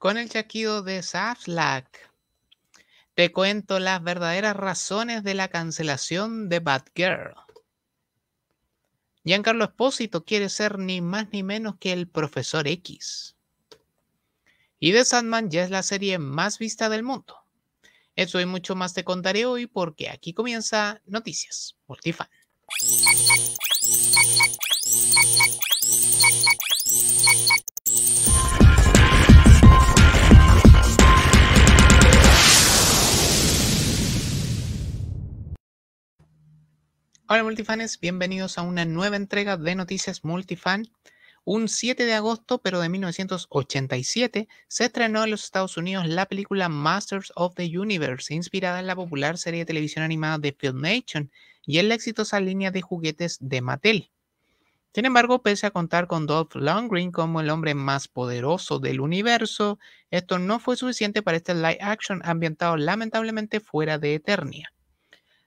con el chaquido de Saflak. Te cuento las verdaderas razones de la cancelación de Batgirl. Giancarlo Espósito quiere ser ni más ni menos que el profesor X. Y The Sandman ya es la serie más vista del mundo. Eso y mucho más te contaré hoy porque aquí comienza Noticias Multifan. Hola multifanes, bienvenidos a una nueva entrega de Noticias Multifan. Un 7 de agosto, pero de 1987, se estrenó en los Estados Unidos la película Masters of the Universe, inspirada en la popular serie de televisión animada de Nation y en la exitosa línea de juguetes de Mattel. Sin embargo, pese a contar con Dolph Lundgren como el hombre más poderoso del universo, esto no fue suficiente para este live action ambientado lamentablemente fuera de Eternia.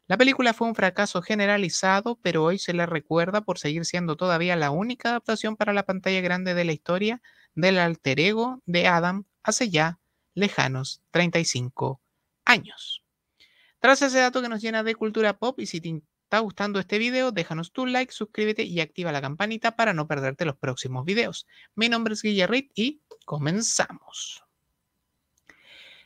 La película fue un fracaso generalizado, pero hoy se la recuerda por seguir siendo todavía la única adaptación para la pantalla grande de la historia del alter ego de Adam hace ya lejanos 35 años. Tras ese dato que nos llena de cultura pop y si te está gustando este video, déjanos tu like, suscríbete y activa la campanita para no perderte los próximos videos. Mi nombre es Guillerrit y comenzamos.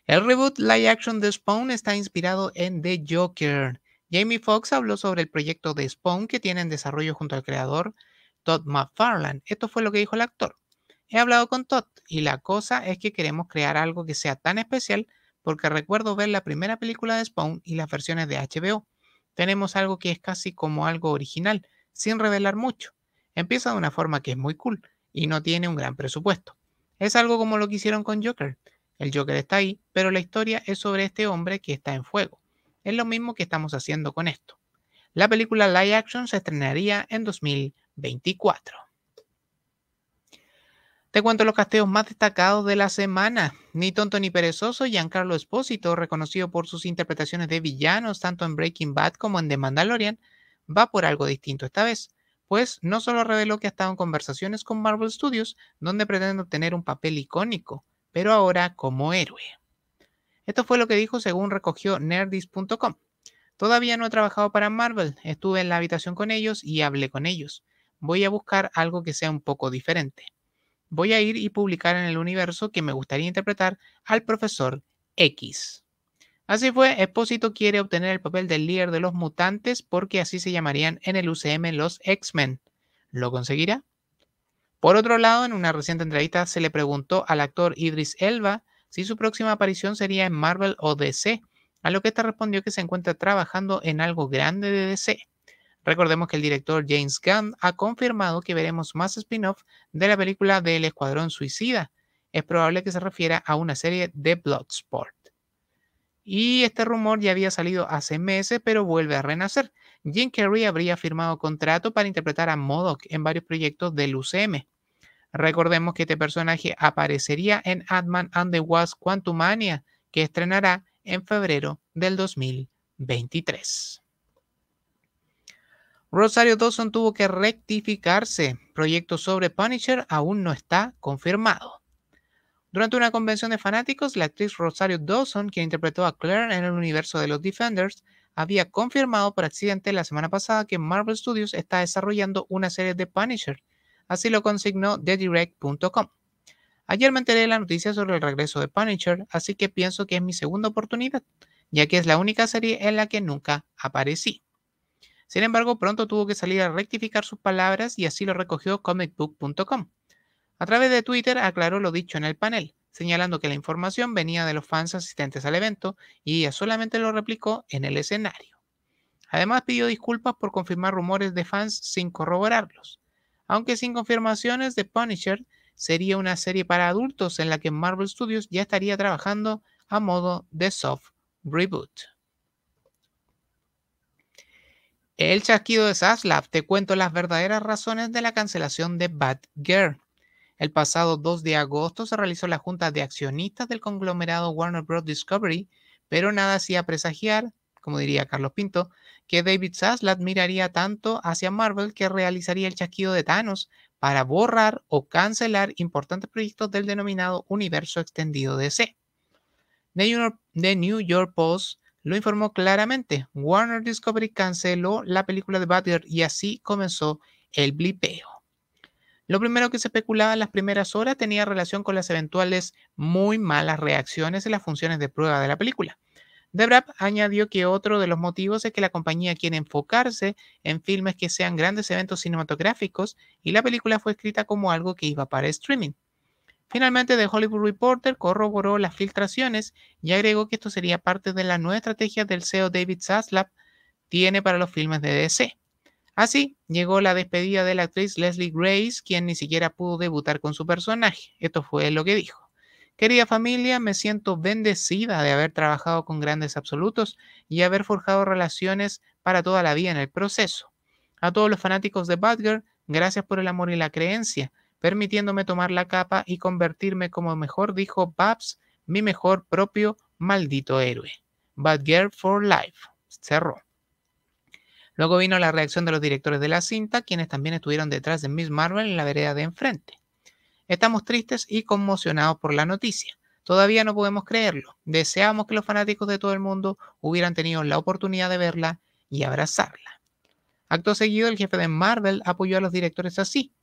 El reboot live action de Spawn está inspirado en The Joker, Jamie Foxx habló sobre el proyecto de Spawn que tiene en desarrollo junto al creador Todd McFarlane. Esto fue lo que dijo el actor. He hablado con Todd y la cosa es que queremos crear algo que sea tan especial porque recuerdo ver la primera película de Spawn y las versiones de HBO. Tenemos algo que es casi como algo original, sin revelar mucho. Empieza de una forma que es muy cool y no tiene un gran presupuesto. Es algo como lo que hicieron con Joker. El Joker está ahí, pero la historia es sobre este hombre que está en fuego. Es lo mismo que estamos haciendo con esto. La película live action se estrenaría en 2024. Te cuento los casteos más destacados de la semana. Ni tonto ni perezoso, Giancarlo Espósito, reconocido por sus interpretaciones de villanos tanto en Breaking Bad como en The Mandalorian, va por algo distinto esta vez, pues no solo reveló que ha estado en conversaciones con Marvel Studios, donde pretende obtener un papel icónico, pero ahora como héroe. Esto fue lo que dijo según recogió nerdis.com. Todavía no he trabajado para Marvel, estuve en la habitación con ellos y hablé con ellos. Voy a buscar algo que sea un poco diferente. Voy a ir y publicar en el universo que me gustaría interpretar al profesor X. Así fue, Espósito quiere obtener el papel del líder de los mutantes porque así se llamarían en el UCM los X-Men. ¿Lo conseguirá? Por otro lado, en una reciente entrevista se le preguntó al actor Idris Elba si su próxima aparición sería en Marvel o DC, a lo que esta respondió que se encuentra trabajando en algo grande de DC. Recordemos que el director James Gunn ha confirmado que veremos más spin-off de la película del Escuadrón Suicida. Es probable que se refiera a una serie de Bloodsport. Y este rumor ya había salido hace meses, pero vuelve a renacer. Jim Carrey habría firmado contrato para interpretar a Modoc en varios proyectos del UCM. Recordemos que este personaje aparecería en ant and the Wasp Quantumania, que estrenará en febrero del 2023. Rosario Dawson tuvo que rectificarse. Proyecto sobre Punisher aún no está confirmado. Durante una convención de fanáticos, la actriz Rosario Dawson, quien interpretó a Claire en el universo de los Defenders, había confirmado por accidente la semana pasada que Marvel Studios está desarrollando una serie de Punisher, Así lo consignó TheDirect.com. Ayer me enteré de la noticia sobre el regreso de Punisher, así que pienso que es mi segunda oportunidad, ya que es la única serie en la que nunca aparecí. Sin embargo, pronto tuvo que salir a rectificar sus palabras y así lo recogió comicbook.com. A través de Twitter aclaró lo dicho en el panel, señalando que la información venía de los fans asistentes al evento y ella solamente lo replicó en el escenario. Además pidió disculpas por confirmar rumores de fans sin corroborarlos aunque sin confirmaciones de Punisher, sería una serie para adultos en la que Marvel Studios ya estaría trabajando a modo de soft reboot. El chasquido de Saslav te cuento las verdaderas razones de la cancelación de Girl. El pasado 2 de agosto se realizó la junta de accionistas del conglomerado Warner Bros. Discovery, pero nada hacía presagiar como diría Carlos Pinto, que David Sass la admiraría tanto hacia Marvel que realizaría el chasquido de Thanos para borrar o cancelar importantes proyectos del denominado universo extendido DC. The New York Post lo informó claramente. Warner Discovery canceló la película de Batgirl y así comenzó el blipeo. Lo primero que se especulaba en las primeras horas tenía relación con las eventuales muy malas reacciones en las funciones de prueba de la película. Debrap añadió que otro de los motivos es que la compañía quiere enfocarse en filmes que sean grandes eventos cinematográficos y la película fue escrita como algo que iba para streaming. Finalmente, The Hollywood Reporter corroboró las filtraciones y agregó que esto sería parte de la nueva estrategia del CEO David Zaslav tiene para los filmes de DC. Así llegó la despedida de la actriz Leslie Grace, quien ni siquiera pudo debutar con su personaje. Esto fue lo que dijo. Querida familia, me siento bendecida de haber trabajado con grandes absolutos y haber forjado relaciones para toda la vida en el proceso. A todos los fanáticos de Badger, gracias por el amor y la creencia, permitiéndome tomar la capa y convertirme como mejor dijo Babs, mi mejor propio maldito héroe. Girl for Life. Cerró. Luego vino la reacción de los directores de la cinta, quienes también estuvieron detrás de Miss Marvel en la vereda de enfrente. Estamos tristes y conmocionados por la noticia. Todavía no podemos creerlo. Deseamos que los fanáticos de todo el mundo hubieran tenido la oportunidad de verla y abrazarla. Acto seguido, el jefe de Marvel apoyó a los directores así.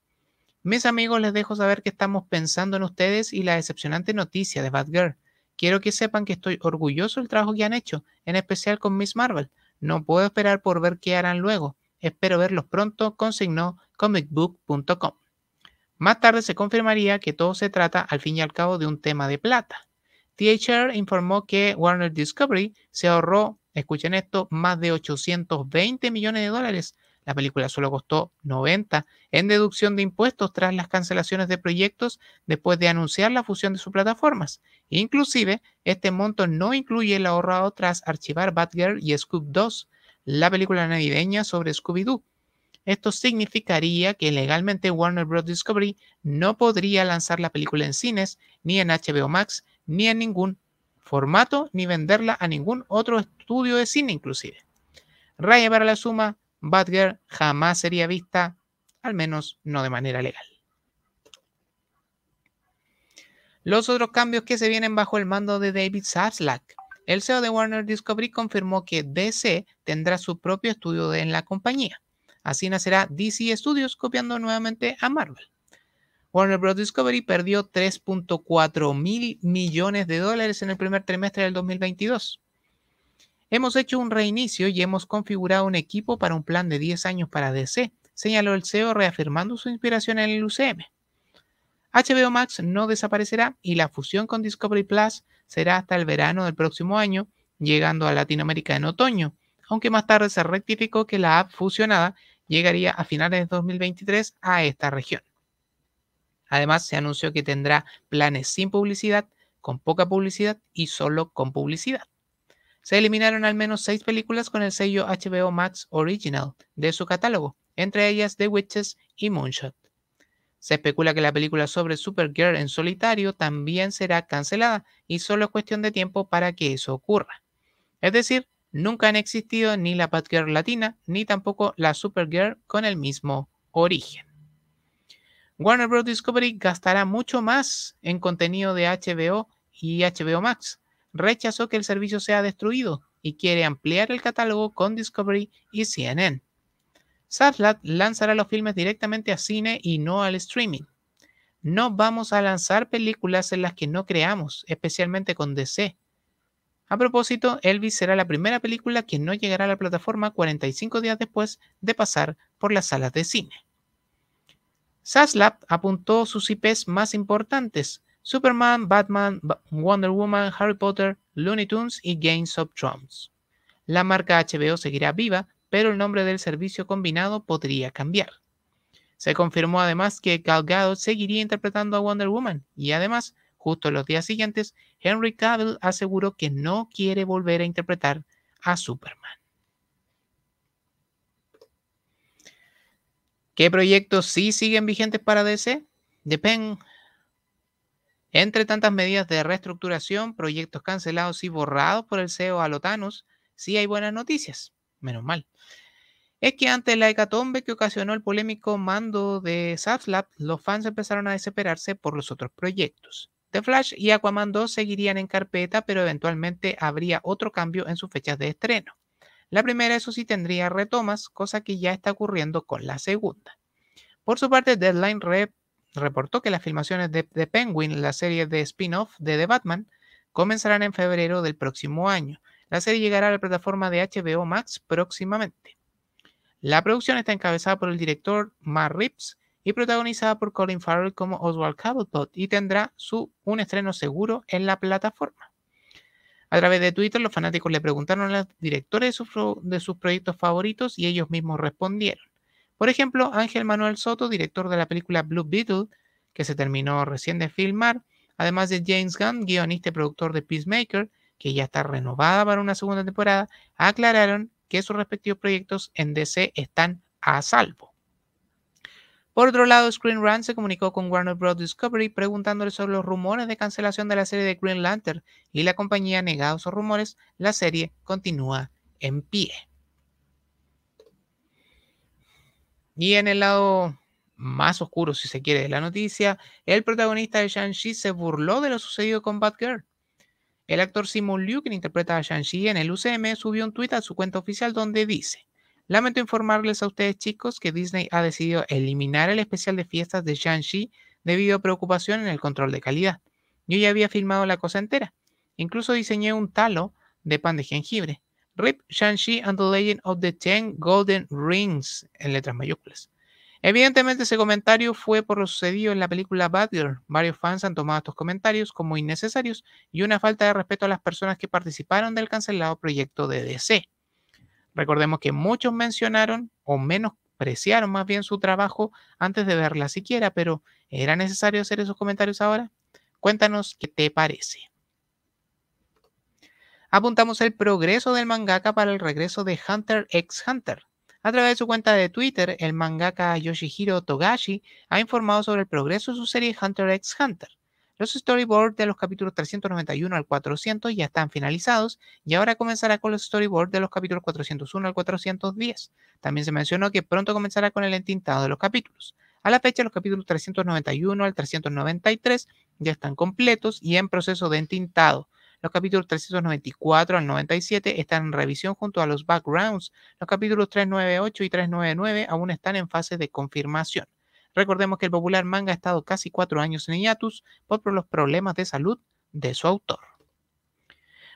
Mis amigos, les dejo saber que estamos pensando en ustedes y la decepcionante noticia de girl Quiero que sepan que estoy orgulloso del trabajo que han hecho, en especial con Miss Marvel. No puedo esperar por ver qué harán luego. Espero verlos pronto, consignó comicbook.com. Más tarde se confirmaría que todo se trata al fin y al cabo de un tema de plata. THR informó que Warner Discovery se ahorró, escuchen esto, más de 820 millones de dólares. La película solo costó 90 en deducción de impuestos tras las cancelaciones de proyectos después de anunciar la fusión de sus plataformas. Inclusive, este monto no incluye el ahorrado tras archivar Batgirl y Scoop 2, la película navideña sobre Scooby-Doo esto significaría que legalmente Warner Bros. Discovery no podría lanzar la película en cines, ni en HBO Max, ni en ningún formato, ni venderla a ningún otro estudio de cine inclusive. Raya para la suma, Batgirl jamás sería vista, al menos no de manera legal. Los otros cambios que se vienen bajo el mando de David Zaslack. El CEO de Warner Discovery confirmó que DC tendrá su propio estudio en la compañía. Así nacerá DC Studios copiando nuevamente a Marvel. Warner Bros. Discovery perdió 3.4 mil millones de dólares en el primer trimestre del 2022. Hemos hecho un reinicio y hemos configurado un equipo para un plan de 10 años para DC, señaló el CEO reafirmando su inspiración en el UCM. HBO Max no desaparecerá y la fusión con Discovery Plus será hasta el verano del próximo año, llegando a Latinoamérica en otoño, aunque más tarde se rectificó que la app fusionada llegaría a finales de 2023 a esta región. Además, se anunció que tendrá planes sin publicidad, con poca publicidad y solo con publicidad. Se eliminaron al menos seis películas con el sello HBO Max Original de su catálogo, entre ellas The Witches y Moonshot. Se especula que la película sobre Supergirl en solitario también será cancelada y solo es cuestión de tiempo para que eso ocurra. Es decir, Nunca han existido ni la Batgirl latina ni tampoco la Supergirl con el mismo origen. Warner Bros. Discovery gastará mucho más en contenido de HBO y HBO Max. Rechazó que el servicio sea destruido y quiere ampliar el catálogo con Discovery y CNN. Satlat lanzará los filmes directamente a cine y no al streaming. No vamos a lanzar películas en las que no creamos, especialmente con DC, a propósito, Elvis será la primera película que no llegará a la plataforma 45 días después de pasar por las salas de cine. Saslap apuntó sus IPs más importantes: Superman, Batman, Wonder Woman, Harry Potter, Looney Tunes y Games of Thrones. La marca HBO seguirá viva, pero el nombre del servicio combinado podría cambiar. Se confirmó además que Gal Gadot seguiría interpretando a Wonder Woman y además Justo los días siguientes, Henry Cavill aseguró que no quiere volver a interpretar a Superman. ¿Qué proyectos sí siguen vigentes para DC? depende Entre tantas medidas de reestructuración, proyectos cancelados y borrados por el CEO Alotanus, sí hay buenas noticias, menos mal. Es que ante la hecatombe que ocasionó el polémico mando de Saflab, los fans empezaron a desesperarse por los otros proyectos. Flash y Aquaman 2 seguirían en carpeta, pero eventualmente habría otro cambio en sus fechas de estreno. La primera, eso sí, tendría retomas, cosa que ya está ocurriendo con la segunda. Por su parte, Deadline reportó que las filmaciones de, The Penguin, la serie de spin-off de The Batman, comenzarán en febrero del próximo año. La serie llegará a la plataforma de HBO Max próximamente. La producción está encabezada por el director Matt Reeves, y protagonizada por Colin Farrell como Oswald Cobblepot y tendrá su, un estreno seguro en la plataforma. A través de Twitter los fanáticos le preguntaron a los directores de de sus proyectos favoritos y ellos mismos respondieron. Por ejemplo, Ángel Manuel Soto, director de la película Blue Beetle, que se terminó recién de filmar, además de James Gunn, guionista y productor de Peacemaker, que ya está renovada para una segunda temporada, aclararon que sus respectivos proyectos en DC están a salvo. Por otro lado, Screen Rant se comunicó con Warner Bros. Discovery preguntándole sobre los rumores de cancelación de la serie de Green Lantern y la compañía ha negado esos rumores. La serie continúa en pie. Y en el lado más oscuro, si se quiere, de la noticia, el protagonista de Shang-Chi se burló de lo sucedido con Batgirl. El actor Simon Liu, quien interpreta a Shang-Chi en el UCM, subió un tuit a su cuenta oficial donde dice: Lamento informarles a ustedes chicos que Disney ha decidido eliminar el especial de fiestas de Shang-Chi debido a preocupación en el control de calidad. Yo ya había filmado la cosa entera. Incluso diseñé un talo de pan de jengibre. RIP Shang-Chi and the Legend of the Ten Golden Rings en letras mayúsculas. Evidentemente ese comentario fue por lo sucedido en la película Badger. Varios fans han tomado estos comentarios como innecesarios y una falta de respeto a las personas que participaron del cancelado proyecto de DC. Recordemos que muchos mencionaron o menospreciaron más bien su trabajo antes de verla siquiera, pero ¿era necesario hacer esos comentarios ahora? Cuéntanos qué te parece. Apuntamos el progreso del mangaka para el regreso de Hunter x Hunter. A través de su cuenta de Twitter, el mangaka Yoshihiro Togashi ha informado sobre el progreso de su serie Hunter x Hunter. Los storyboards de los capítulos 391 al 400 ya están finalizados y ahora comenzará con los storyboards de los capítulos 401 al 410. También se mencionó que pronto comenzará con el entintado de los capítulos. A la fecha, los capítulos 391 al 393 ya están completos y en proceso de entintado. Los capítulos 394 al 97 están en revisión junto a los backgrounds. Los capítulos 398 y 399 aún están en fase de confirmación. Recordemos que el popular manga ha estado casi cuatro años en hiatus por los problemas de salud de su autor.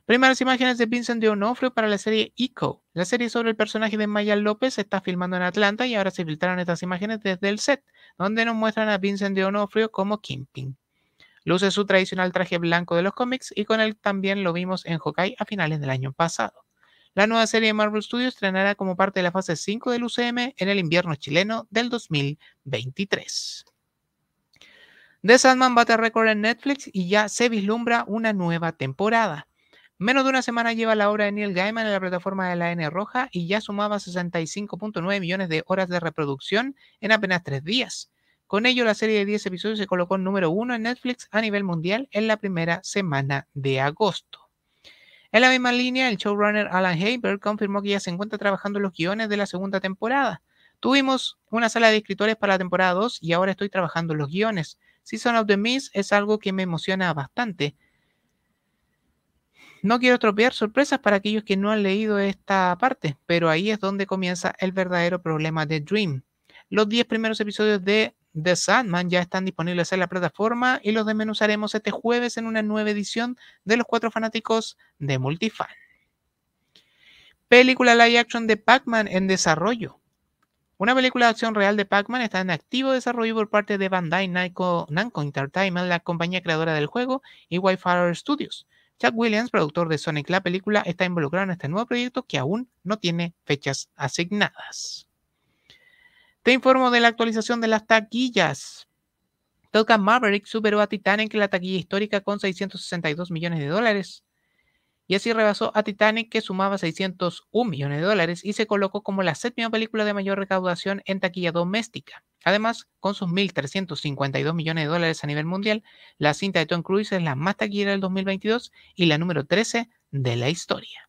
Primeras imágenes de Vincent de Onofrio para la serie Echo. La serie sobre el personaje de Maya López se está filmando en Atlanta y ahora se filtraron estas imágenes desde el set, donde nos muestran a Vincent de Onofrio como Kimping. Luce su tradicional traje blanco de los cómics y con él también lo vimos en Hawkeye a finales del año pasado. La nueva serie de Marvel Studios estrenará como parte de la fase 5 del UCM en el invierno chileno del 2023. The Sandman bate récord en Netflix y ya se vislumbra una nueva temporada. Menos de una semana lleva la obra de Neil Gaiman en la plataforma de la N Roja y ya sumaba 65.9 millones de horas de reproducción en apenas tres días. Con ello, la serie de 10 episodios se colocó número uno en Netflix a nivel mundial en la primera semana de agosto. En la misma línea, el showrunner Alan Haber confirmó que ya se encuentra trabajando los guiones de la segunda temporada. Tuvimos una sala de escritores para la temporada 2 y ahora estoy trabajando los guiones. Season of the Mist es algo que me emociona bastante. No quiero estropear sorpresas para aquellos que no han leído esta parte, pero ahí es donde comienza el verdadero problema de Dream. Los 10 primeros episodios de The Sandman ya están disponibles en la plataforma y los desmenuzaremos este jueves en una nueva edición de Los Cuatro Fanáticos de Multifan. Película live action de Pac-Man en desarrollo. Una película de acción real de Pac-Man está en activo desarrollo por parte de Bandai Namco, Entertainment, la compañía creadora del juego, y Wildfire Studios. Chuck Williams, productor de Sonic la película, está involucrado en este nuevo proyecto que aún no tiene fechas asignadas. Te informo de la actualización de las taquillas. Toca Maverick superó a Titanic en la taquilla histórica con 662 millones de dólares. Y así rebasó a Titanic que sumaba 601 millones de dólares y se colocó como la séptima película de mayor recaudación en taquilla doméstica. Además, con sus 1.352 millones de dólares a nivel mundial, la cinta de Tom Cruise es la más taquillera del 2022 y la número 13 de la historia.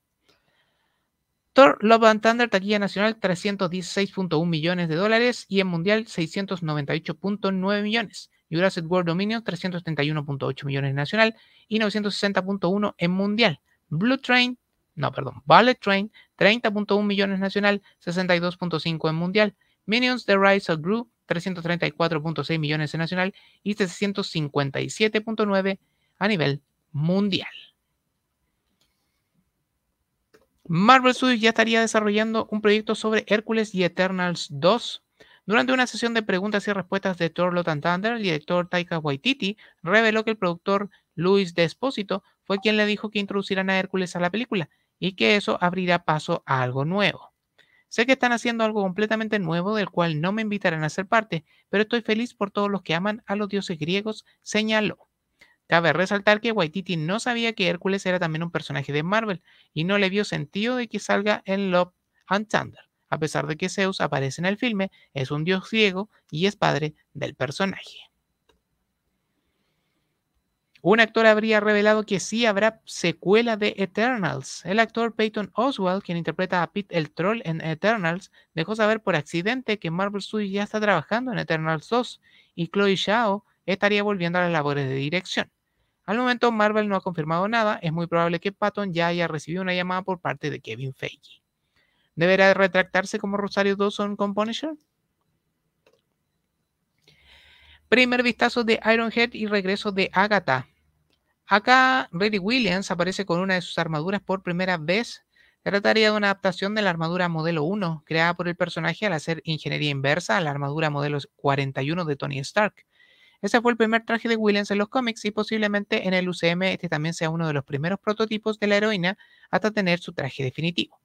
Love and Thunder, taquilla nacional 316.1 millones de dólares y en mundial 698.9 millones. Jurassic World Dominion 331.8 millones nacional y 960.1 en mundial. Blue Train, no, perdón, Ballet Train 30.1 millones nacional, 62.5 en mundial. Minions The Rise of Gru 334.6 millones en nacional y 357.9 a nivel mundial. Marvel Studios ya estaría desarrollando un proyecto sobre Hércules y Eternals 2. Durante una sesión de preguntas y respuestas de Thor Love Thunder, el director Taika Waititi reveló que el productor Luis Despósito fue quien le dijo que introducirán a Hércules a la película y que eso abrirá paso a algo nuevo. Sé que están haciendo algo completamente nuevo del cual no me invitarán a ser parte, pero estoy feliz por todos los que aman a los dioses griegos, señaló. Cabe resaltar que Waititi no sabía que Hércules era también un personaje de Marvel y no le vio sentido de que salga en Love and Thunder, a pesar de que Zeus aparece en el filme, es un dios ciego y es padre del personaje. Un actor habría revelado que sí habrá secuela de Eternals. El actor Peyton Oswald, quien interpreta a Pete el Troll en Eternals, dejó saber por accidente que Marvel Studios ya está trabajando en Eternals 2 y Chloe Zhao estaría volviendo a las labores de dirección. Al momento, Marvel no ha confirmado nada. Es muy probable que Patton ya haya recibido una llamada por parte de Kevin Feige. ¿Deberá retractarse como Rosario Dawson con Punisher? Primer vistazo de Iron Head y regreso de Agatha. Acá Reddy Williams aparece con una de sus armaduras por primera vez. Trataría de una adaptación de la armadura modelo 1, creada por el personaje al hacer ingeniería inversa a la armadura modelo 41 de Tony Stark. Ese fue el primer traje de Williams en los cómics y posiblemente en el UCM este también sea uno de los primeros prototipos de la heroína hasta tener su traje definitivo.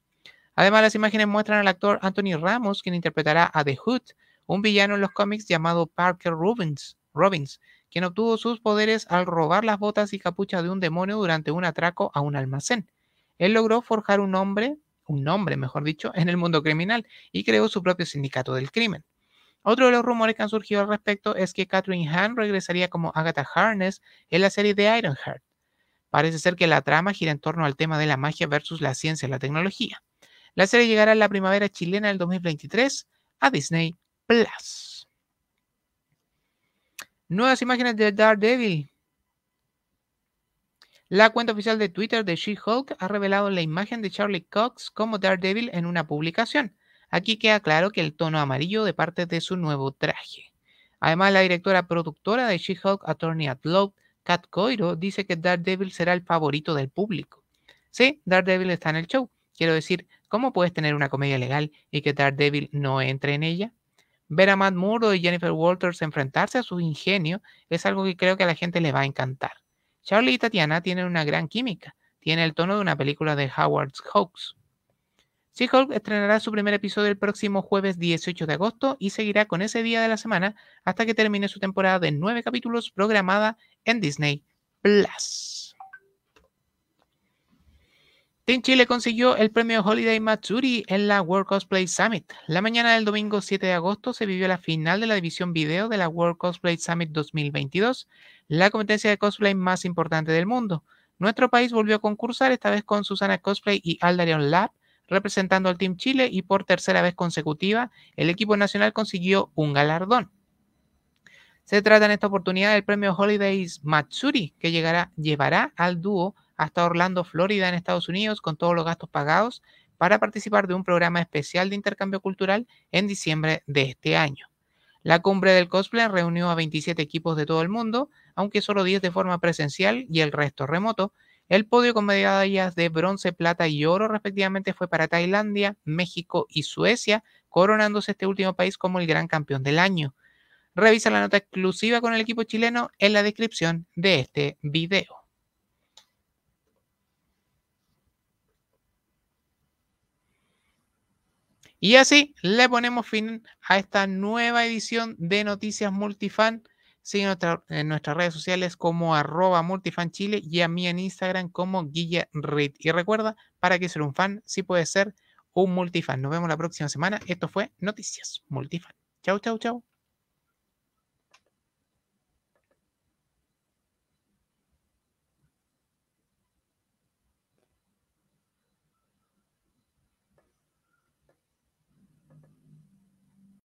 Además, las imágenes muestran al actor Anthony Ramos, quien interpretará a The Hood, un villano en los cómics llamado Parker Robbins, Robbins, quien obtuvo sus poderes al robar las botas y capucha de un demonio durante un atraco a un almacén. Él logró forjar un nombre, un nombre mejor dicho, en el mundo criminal y creó su propio sindicato del crimen. Otro de los rumores que han surgido al respecto es que Catherine Hahn regresaría como Agatha Harness en la serie de Ironheart. Parece ser que la trama gira en torno al tema de la magia versus la ciencia y la tecnología. La serie llegará en la primavera chilena del 2023 a Disney Plus. Nuevas imágenes de Daredevil. La cuenta oficial de Twitter de She-Hulk ha revelado la imagen de Charlie Cox como Daredevil en una publicación. Aquí queda claro que el tono amarillo de parte de su nuevo traje. Además, la directora productora de She-Hulk Attorney at Law, Kat Coiro, dice que Daredevil será el favorito del público. Sí, Daredevil está en el show. Quiero decir, ¿cómo puedes tener una comedia legal y que Daredevil no entre en ella? Ver a Matt Murdo y Jennifer Walters enfrentarse a su ingenio es algo que creo que a la gente le va a encantar. Charlie y Tatiana tienen una gran química, tiene el tono de una película de Howard Hawks she estrenará su primer episodio el próximo jueves 18 de agosto y seguirá con ese día de la semana hasta que termine su temporada de nueve capítulos programada en Disney Plus. Team Chile consiguió el premio Holiday Matsuri en la World Cosplay Summit. La mañana del domingo 7 de agosto se vivió la final de la división video de la World Cosplay Summit 2022, la competencia de cosplay más importante del mundo. Nuestro país volvió a concursar, esta vez con Susana Cosplay y Aldarion Lab, representando al Team Chile y por tercera vez consecutiva el equipo nacional consiguió un galardón. Se trata en esta oportunidad del premio Holidays Matsuri, que llevará al dúo hasta Orlando, Florida, en Estados Unidos, con todos los gastos pagados, para participar de un programa especial de intercambio cultural en diciembre de este año. La cumbre del cosplay reunió a 27 equipos de todo el mundo, aunque solo 10 de forma presencial y el resto remoto, el podio con medallas de bronce, plata y oro respectivamente fue para Tailandia, México y Suecia, coronándose este último país como el gran campeón del año. Revisa la nota exclusiva con el equipo chileno en la descripción de este video. Y así le ponemos fin a esta nueva edición de Noticias Multifan. Sigue en nuestras redes sociales como arroba multifanchile y a mí en Instagram como Guilla Y recuerda, para que ser un fan, sí puede ser un multifan. Nos vemos la próxima semana. Esto fue Noticias Multifan. Chau, chau, chau.